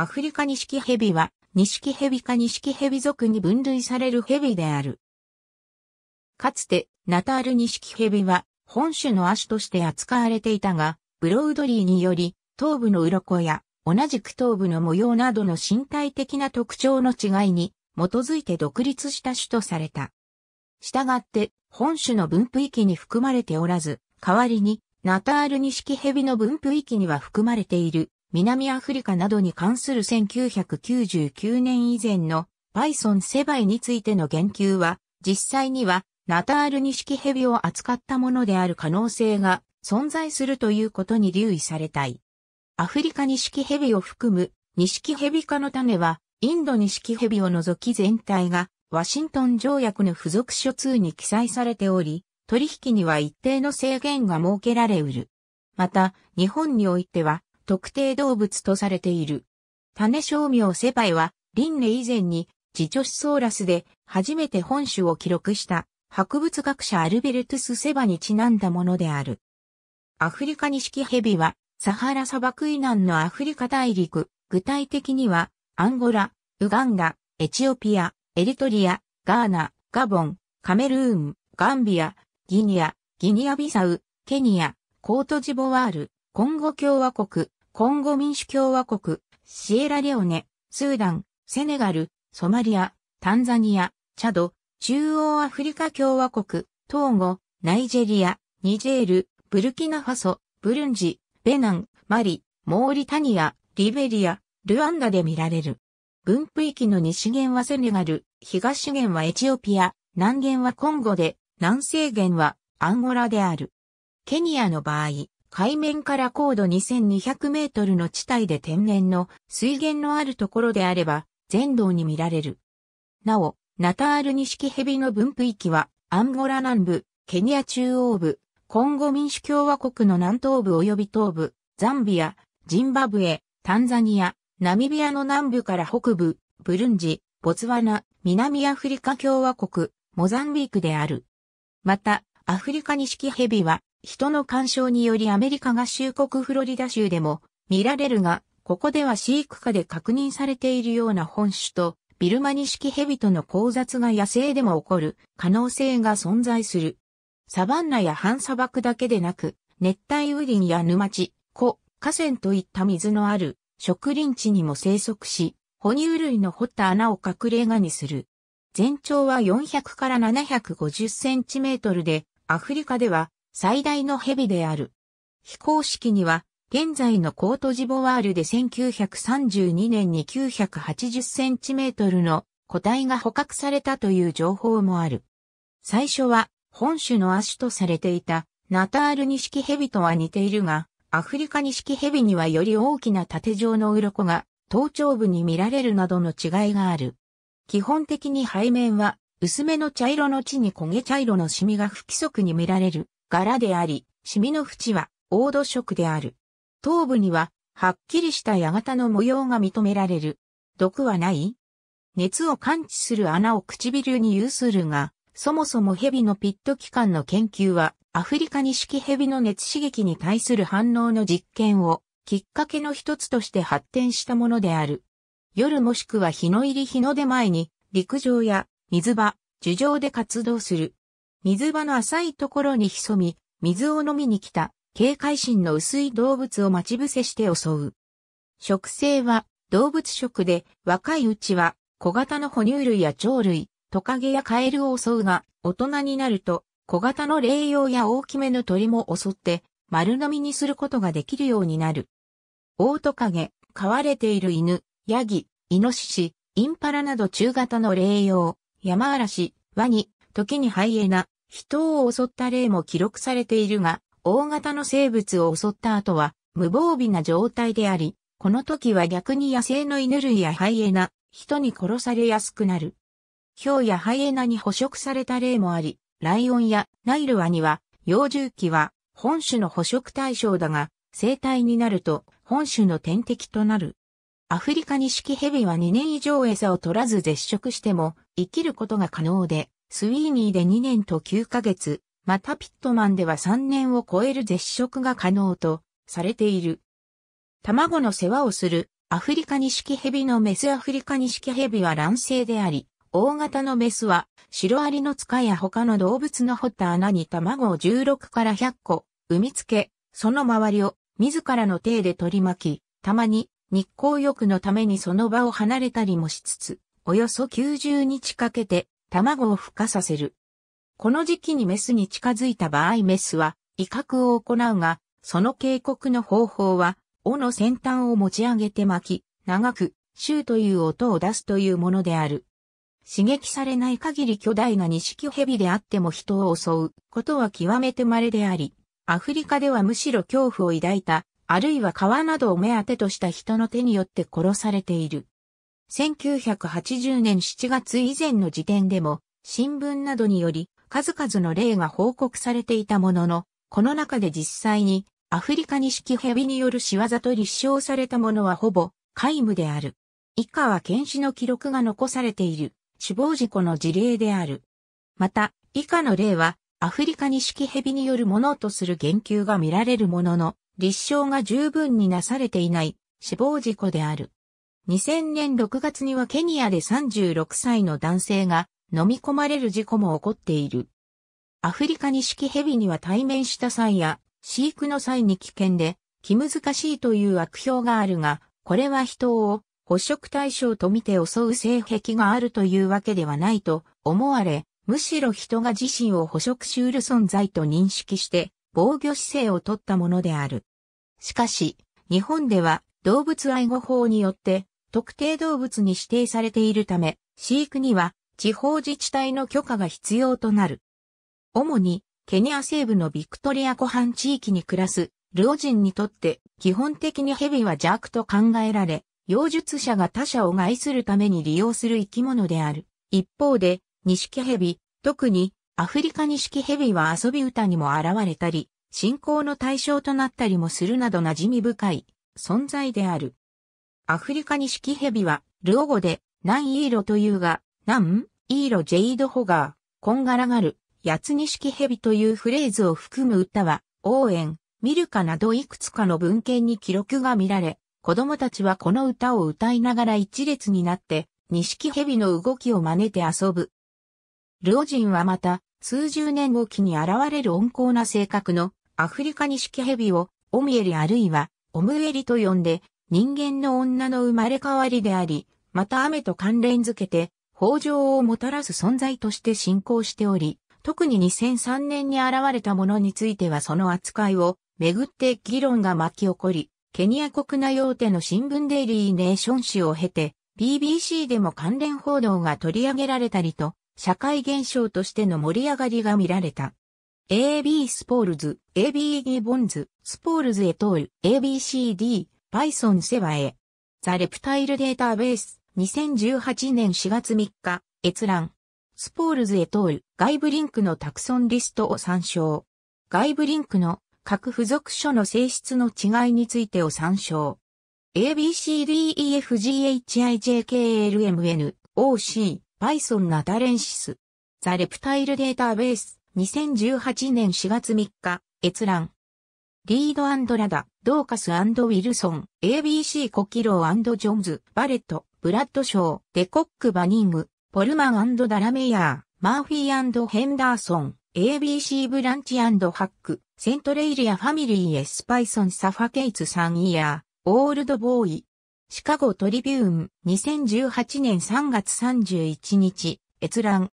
アフリカニシキヘビは、ニシキヘビかニシキヘビ族に分類されるヘビである。かつて、ナタールニシキヘビは、本種の足として扱われていたが、ブロードリーにより、頭部の鱗や、同じく頭部の模様などの身体的な特徴の違いに、基づいて独立した種とされた。したがって、本種の分布域に含まれておらず、代わりに、ナタールニシキヘビの分布域には含まれている南アフリカなどに関する1999年以前のパイソン世イについての言及は、実際にはナタール錦蛇を扱ったものである可能性が存在するということに留意されたい。アフリカ錦蛇を含む錦蛇科の種は、インド錦蛇を除き全体がワシントン条約の付属書通に記載されており、取引には一定の制限が設けられうる。また、日本においては、特定動物とされている。種商名セパイは、輪廻以前に、自著シソーラスで、初めて本種を記録した、博物学者アルベルトス・セバにちなんだものである。アフリカニシキヘビは、サハラ砂漠以南のアフリカ大陸、具体的には、アンゴラ、ウガンダ、エチオピア、エリトリア、ガーナ、ガボン、カメルーン、ガンビア、ギニア、ギニアビサウ、ケニア、コートジボワール、コンゴ共和国、コンゴ民主共和国、シエラレオネ、スーダン、セネガル、ソマリア、タンザニア、チャド、中央アフリカ共和国、トーゴ、ナイジェリア、ニジェール、ブルキナファソ、ブルンジ、ベナン、マリ、モーリタニア、リベリア、ルワンダで見られる。分布域の西限はセネガル、東限はエチオピア、南限はコンゴで、南西限はアンゴラである。ケニアの場合、海面から高度2200メートルの地帯で天然の水源のあるところであれば、全道に見られる。なお、ナタール錦蛇の分布域は、アンゴラ南部、ケニア中央部、コンゴ民主共和国の南東部及び東部、ザンビア、ジンバブエ、タンザニア、ナミビアの南部から北部、ブルンジ、ボツワナ、南アフリカ共和国、モザンビークである。また、アフリカニシキヘビは、人の干渉によりアメリカ合衆国フロリダ州でも見られるが、ここでは飼育下で確認されているような本種と、ビルマニ式ヘビとの交雑が野生でも起こる可能性が存在する。サバンナや半砂漠だけでなく、熱帯雨林や沼地、湖、河川といった水のある植林地にも生息し、哺乳類の掘った穴を隠れ家にする。全長は400から750センチメートルで、アフリカでは最大の蛇である。非公式には、現在のコートジボワールで1932年に980センチメートルの個体が捕獲されたという情報もある。最初は本種の亜種とされていたナタールニシキヘビとは似ているが、アフリカニシキヘビにはより大きな縦状の鱗が頭頂部に見られるなどの違いがある。基本的に背面は薄めの茶色の地に焦げ茶色のシミが不規則に見られる柄であり、シミの縁は黄土色である。頭部には、はっきりした矢型の模様が認められる。毒はない熱を感知する穴を唇に有するが、そもそも蛇のピット機関の研究は、アフリカニシキ蛇の熱刺激に対する反応の実験を、きっかけの一つとして発展したものである。夜もしくは日の入り日の出前に、陸上や水場、樹上で活動する。水場の浅いところに潜み、水を飲みに来た、警戒心の薄い動物を待ち伏せして襲う。食性は動物食で、若いうちは小型の哺乳類や鳥類、トカゲやカエルを襲うが、大人になると小型の霊用や大きめの鳥も襲って、丸飲みにすることができるようになる。オオトカゲ、飼われている犬、ヤギ、イノシシ、インパラなど中型の霊用、山嵐、ワニ、時にハイエナ、人を襲った例も記録されているが、大型の生物を襲った後は、無防備な状態であり、この時は逆に野生の犬類やハイエナ、人に殺されやすくなる。ヒョウやハイエナに捕食された例もあり、ライオンやナイルワニは、幼獣期は本種の捕食対象だが、生体になると本種の天敵となる。アフリカニシキヘビは2年以上餌を取らず絶食しても生きることが可能で、スウィーニーで2年と9ヶ月、またピットマンでは3年を超える絶食が可能とされている。卵の世話をするアフリカニシキヘビのメスアフリカニシキヘビは卵性であり、大型のメスはシロアリの塚や他の動物の掘った穴に卵を16から100個産みつけ、その周りを自らの手で取り巻き、たまに日光浴のためにその場を離れたりもしつつ、およそ90日かけて卵を孵化させる。この時期にメスに近づいた場合メスは威嚇を行うが、その警告の方法は、尾の先端を持ち上げて巻き、長く、シューという音を出すというものである。刺激されない限り巨大な錦蛇であっても人を襲うことは極めて稀であり、アフリカではむしろ恐怖を抱いた、あるいは川などを目当てとした人の手によって殺されている。1980年7月以前の時点でも、新聞などにより、数々の例が報告されていたものの、この中で実際に、アフリカニシ蛇による仕業と立証されたものはほぼ、皆無である。以下は検視の記録が残されている、死亡事故の事例である。また、以下の例は、アフリカニシ蛇によるものとする言及が見られるものの、立証が十分になされていない死亡事故である。2000年6月にはケニアで36歳の男性が飲み込まれる事故も起こっている。アフリカニシキヘビには対面した際や飼育の際に危険で気難しいという悪評があるが、これは人を捕食対象と見て襲う性癖があるというわけではないと思われ、むしろ人が自身を捕食しうる存在と認識して防御姿勢をとったものである。しかし、日本では動物愛護法によって特定動物に指定されているため、飼育には地方自治体の許可が必要となる。主にケニア西部のビクトリア湖畔地域に暮らすルオ人にとって基本的にヘビは邪悪と考えられ、妖術者が他者を害するために利用する生き物である。一方で、錦ヘビ、特にアフリカ錦ヘビは遊び歌にも現れたり、信仰の対象となったりもするなど馴染み深い存在である。アフリカニシキヘビは、ルオ語で、ナンイーロというが、ナン、イーロジェイドホガー、こんがらがる、ヤツニシキヘビというフレーズを含む歌は、応援、ミルカなどいくつかの文献に記録が見られ、子供たちはこの歌を歌いながら一列になって、ニシキヘビの動きを真似て遊ぶ。ルオ人はまた、数十年後期に現れる温厚な性格のアフリカニシキヘビをオミエリあるいはオムエリと呼んで人間の女の生まれ変わりであり、また雨と関連づけて、豊穣をもたらす存在として信仰しており、特に2003年に現れたものについてはその扱いをめぐって議論が巻き起こり、ケニア国内大手の新聞デイリーネーション誌を経て、BBC でも関連報道が取り上げられたりと、社会現象としての盛り上がりが見られた。AB スポールズ、AB ギボンズ、スポールズエトール、ABCD、Python セバへ。ザ・レプタイルデータベース、2018年4月3日、閲覧。スポールズへ通る外部リンクのタクソンリストを参照。外部リンクの各付属書の性質の違いについてを参照。ABCDEFGHIJKLMN、OC、Python ナタレンシス。ザ・レプタイルデータベース、2018年4月3日、閲覧。リードラダ、ドーカスウィルソン、ABC コキロージョンズ、バレット、ブラッドショー、デコック・バニング、ポルマンダラメヤー、マーフィーヘンダーソン、ABC ブランチハック、セントレイリアファミリーエスパイソンサファケイツサンイヤー、オールドボーイ、シカゴトリビューン、2018年3月31日、閲覧。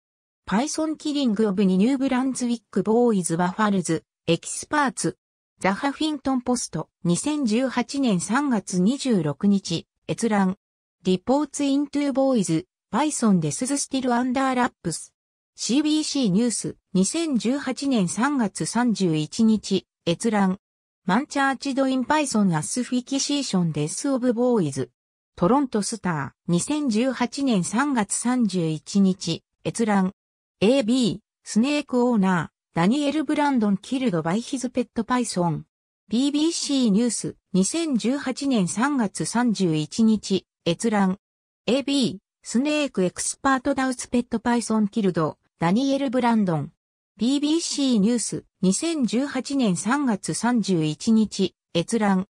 パイソンキリングオブニューブランズウィックボーイズバファルズ、エキスパーツ、ザ・ハフィントンポスト、2018年3月26日、閲覧。リポーツ・イントゥボーイズ、バイソン・デスズ・スティル・アンダー・ラップス。CBC ニュース、2018年3月31日、閲覧。マンチャーチド・イン・バイソン・アス・フィキシーション・デス・オブ・ボーイズ。トロント・スター、2018年3月31日、閲覧。AB、スネーク・オーナー。ダニエル・ブランドン・キルド・バイ・ヒズ・ペット・パイソン。BBC ニュース2018年3月31日、閲覧。AB、スネーク・エクスパート・ダウス・ペット・パイソン・キルド、ダニエル・ブランドン。BBC ニュース2018年3月31日、閲覧。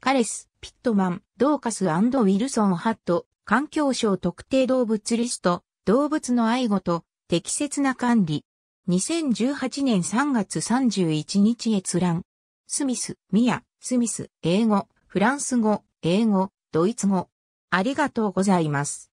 カレス、ピットマン、ドーカスウィルソン・ハット、環境省特定動物リスト、動物の愛護と適切な管理。2018年3月31日閲覧。スミス、ミア、スミス、英語、フランス語、英語、ドイツ語。ありがとうございます。